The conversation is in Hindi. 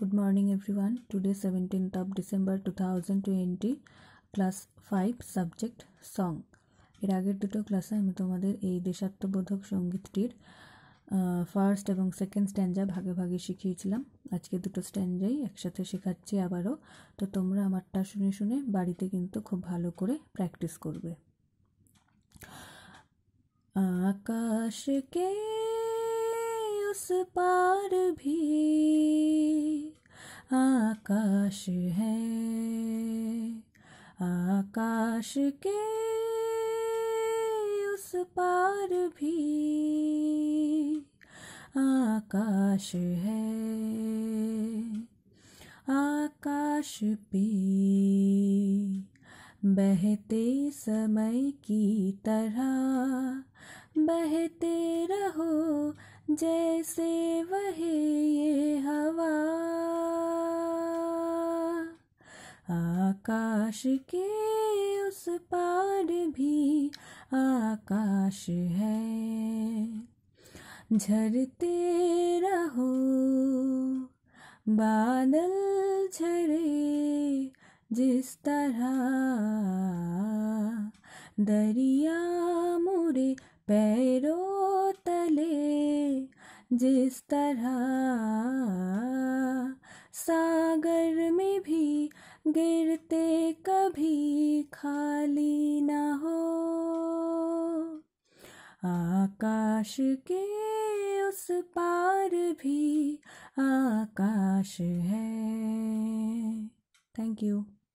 good morning good today everyone today December two thousand twenty class five subject song এর আগের দুটো ক্লাসে আমি তোমাদের এই দেশাত্মবোধক সঙ্গীতটির ফার্স্ট এবং সেকেন্ড স্ট্যান্ডা ভাগে ভাগে শিখিয়েছিলাম আজকে দুটো স্ট্যান্ডাই একসাথে শেখাচ্ছি আবারও তো তোমরা আমারটা শুনে শুনে বাড়িতে কিন্তু খুব ভালো করে প্র্যাকটিস করবে আকাশকে उस पार भी आकाश है आकाश के उस पार भी आकाश है आकाश भी बहते समय की तरह बहते रहो जैसे वह ये हवा आकाश के उस पार भी आकाश है झरते रहो बादल झरे जिस तरह दरिया मुरे पैरों तले जिस तरह सागर में भी गिरते कभी खाली न हो आकाश के उस पार भी आकाश है थैंक यू